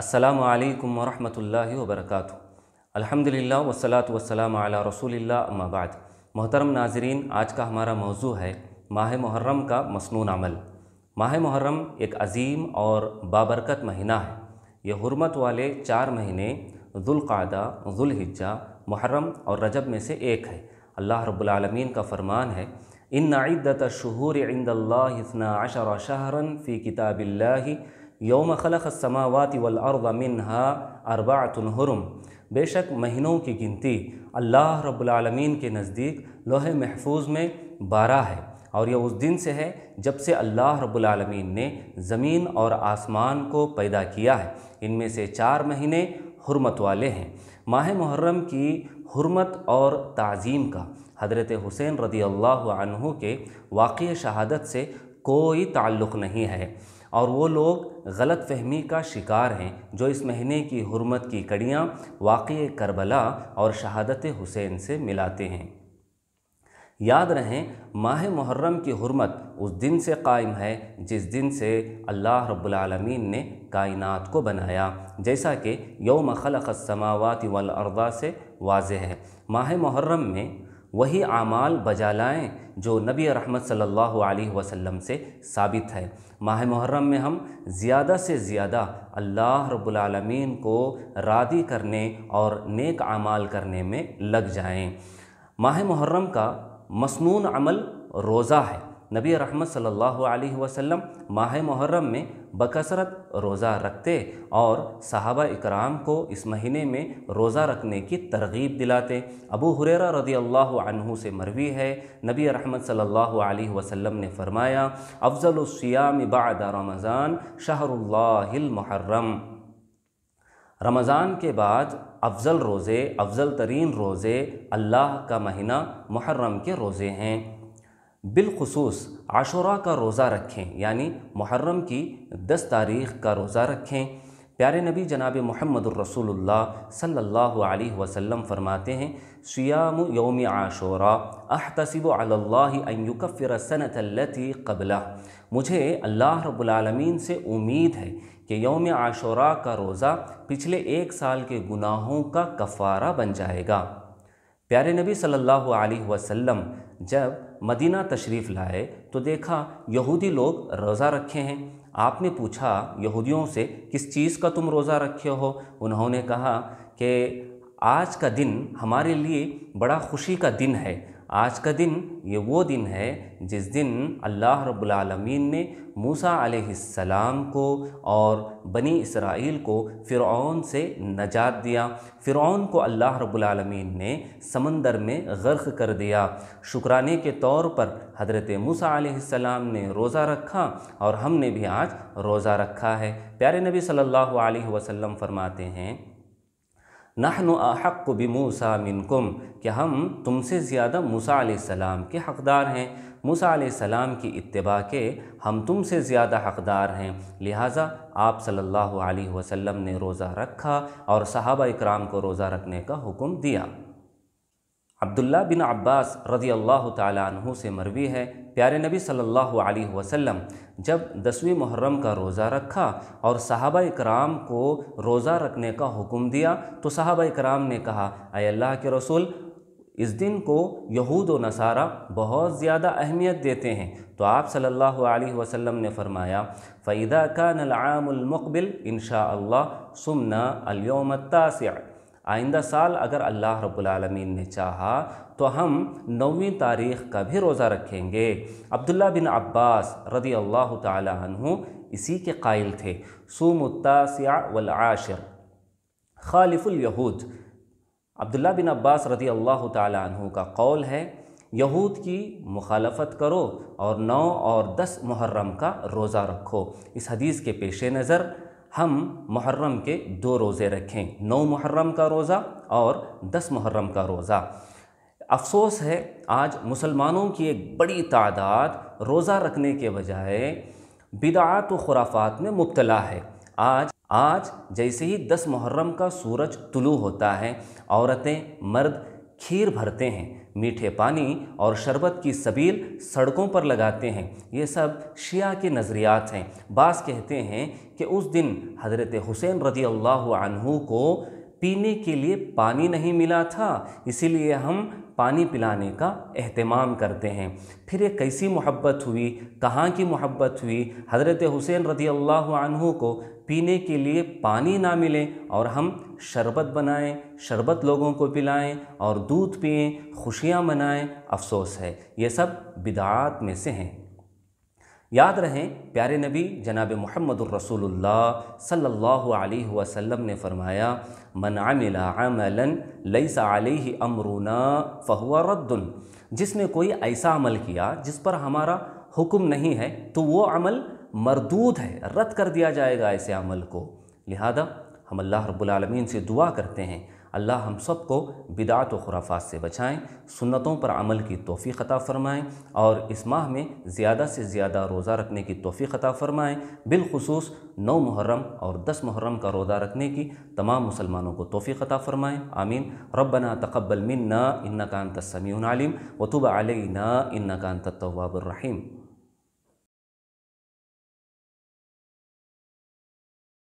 السلام علیکم ورحمۃ اللہ وبرکاتہ الحمد للہ وسلاۃ وسلم عالیہ رسول اللہ اما بعد محترم ناظرین آج کا ہمارا موضوع ہے ماہ محرم کا مصنون عمل ماہ محرم ایک عظیم اور بابرکت مہینہ ہے یہ حرمت والے چار مہینے ذوالقعدہ ذوالحجہ محرم اور رجب میں سے ایک ہے اللہ رب العالمین کا فرمان ہے ان عدت شہور عند اللہ اثنا عشر شہرن فی کتاب اللہ یوم خلق السماوات والارض منها اربعت حرم بے شک مہینوں کی گنتی اللہ رب العالمین کے نزدیک لوح محفوظ میں بارہ ہے اور یہ اس دن سے ہے جب سے اللہ رب العالمین نے زمین اور آسمان کو پیدا کیا ہے ان میں سے چار مہینے حرمت والے ہیں ماہ محرم کی حرمت اور تعظیم کا حضرت حسین رضی اللہ عنہ کے واقع شہادت سے کوئی تعلق نہیں ہے اور وہ لوگ غلط فہمی کا شکار ہیں جو اس مہینے کی حرمت کی کڑیاں واقع کربلا اور شہادت حسین سے ملاتے ہیں یاد رہیں ماہ محرم کی حرمت اس دن سے قائم ہے جس دن سے اللہ رب العالمین نے کائنات کو بنایا جیسا کہ یوم خلق السماوات والارضہ سے واضح ہے ماہ محرم میں وہی اعمال بجا لائیں جو نبی رحمت صلی اللہ علیہ وسلم سے ثابت ہے ماہ محرم میں ہم زیادہ سے زیادہ اللہ رب العالمین کو رادی کرنے اور نیک اعمال کرنے میں لگ جائیں ماہ محرم کا مسنون عمل روزہ ہے نبی رحمت صلی اللہ علیہ وسلم ماہ محرم میں بکثرت روزہ رکھتے اور صحابہ اکرام کو اس مہینے میں روزہ رکھنے کی ترغیب دلاتے ابو حریرہ رضی اللہ عنہ سے مروی ہے نبی رحمت صلی اللہ علیہ وسلم نے فرمایا افضل السیام بعد رمضان شہر اللہ المحرم رمضان کے بعد افضل روزے افضل ترین روزے اللہ کا مہینہ محرم کے روزے ہیں بالخصوص عاشورہ کا روزہ رکھیں یعنی محرم کی دس تاریخ کا روزہ رکھیں پیارے نبی جناب محمد الرسول اللہ صلی اللہ علیہ وسلم فرماتے ہیں سیام یوم عاشورہ احتسب علی اللہ ان یکفر سنت اللتی قبلہ مجھے اللہ رب العالمین سے امید ہے کہ یوم عاشورہ کا روزہ پچھلے ایک سال کے گناہوں کا کفارہ بن جائے گا پیارے نبی صلی اللہ علیہ وسلم جب مدینہ تشریف لائے تو دیکھا یہودی لوگ روزہ رکھے ہیں آپ نے پوچھا یہودیوں سے کس چیز کا تم روزہ رکھے ہو انہوں نے کہا کہ آج کا دن ہمارے لیے بڑا خوشی کا دن ہے آج کا دن یہ وہ دن ہے جس دن اللہ رب العالمین نے موسیٰ علیہ السلام کو اور بنی اسرائیل کو فرعون سے نجات دیا فرعون کو اللہ رب العالمین نے سمندر میں غرق کر دیا شکرانے کے طور پر حضرت موسیٰ علیہ السلام نے روزہ رکھا اور ہم نے بھی آج روزہ رکھا ہے پیارے نبی صلی اللہ علیہ وسلم فرماتے ہیں نحن احق و منکم کہ ہم تم سے زیادہ موسیٰ علیہ السلام کے حقدار ہیں موسیٰ علیہ السلام کی اتباع کے ہم تم سے زیادہ حقدار ہیں لہٰذا آپ صلی اللہ علیہ وسلم نے روزہ رکھا اور صحابہ اکرام کو روزہ رکھنے کا حکم دیا عبداللہ بن عباس رضی اللہ تعالیٰ عنہ سے مروی ہے پیارے نبی صلی اللہ علیہ وسلم جب دسویں محرم کا روزہ رکھا اور صحابہ اکرام کو روزہ رکھنے کا حکم دیا تو صحابہ اکرام نے کہا اے اللہ کے رسول اس دن کو یہود و نصارہ بہت زیادہ اہمیت دیتے ہیں تو آپ صلی اللہ علیہ وسلم نے فرمایا فَإِذَا كَانَ الْعَامُ الْمُقْبِلِ انشاءاللہ سُمْنَا الْيَوْمَ التَّاسِعِ آئندہ سال اگر اللہ رب العالمین نے چاہا تو ہم نویں تاریخ کا بھی روزہ رکھیں گے عبداللہ بن عباس رضی اللہ تعالی عنہ اسی کے قائل تھے سوم التاسع والعاشر خالف الیہود عبداللہ بن عباس رضی اللہ تعالی عنہ کا قول ہے یہود کی مخالفت کرو اور نو اور دس محرم کا روزہ رکھو اس حدیث کے پیش نظر ہم محرم کے دو روزے رکھیں نو محرم کا روزہ اور دس محرم کا روزہ افسوس ہے آج مسلمانوں کی ایک بڑی تعداد روزہ رکھنے کے بجائے بدعات و خرافات میں مبتلا ہے آج آج جیسے ہی دس محرم کا سورج طلوع ہوتا ہے عورتیں مرد کھیر بھرتے ہیں میٹھے پانی اور شربت کی سبیل سڑکوں پر لگاتے ہیں یہ سب شیعہ کے نظریات ہیں بعض کہتے ہیں کہ اس دن حضرت حسین رضی اللہ عنہ کو پینے کے لیے پانی نہیں ملا تھا اسی لیے ہم پانی پلانے کا اہتمام کرتے ہیں پھر یہ کیسی محبت ہوئی کہاں کی محبت ہوئی حضرت حسین رضی اللہ عنہ کو پینے کے لیے پانی نہ ملیں اور ہم شربت بنائیں شربت لوگوں کو پلائیں اور دودھ پئیں خوشیاں منائیں افسوس ہے یہ سب بدعات میں سے ہیں یاد رہیں پیارے نبی جناب محمد الرسول اللہ صلی اللہ علیہ وسلم نے فرمایا من عمل عملا لیس علیہ امرنا فہو رد جس نے کوئی ایسا عمل کیا جس پر ہمارا حکم نہیں ہے تو وہ عمل مردود ہے رد کر دیا جائے گا ایسے عمل کو لہذا ہم اللہ رب العالمین سے دعا کرتے ہیں اللہ ہم سب کو بدعات و خرافات سے بچائیں سنتوں پر عمل کی توفیق عطا فرمائیں اور اس ماہ میں زیادہ سے زیادہ روزہ رکھنے کی توفیق عطا فرمائیں بالخصوص نو محرم اور دس محرم کا روزہ رکھنے کی تمام مسلمانوں کو توفیق عطا فرمائیں آمین ربنا تقبل منا انکا انت السمیع العلیم وتب علینا وطوب انت التواب الرحیم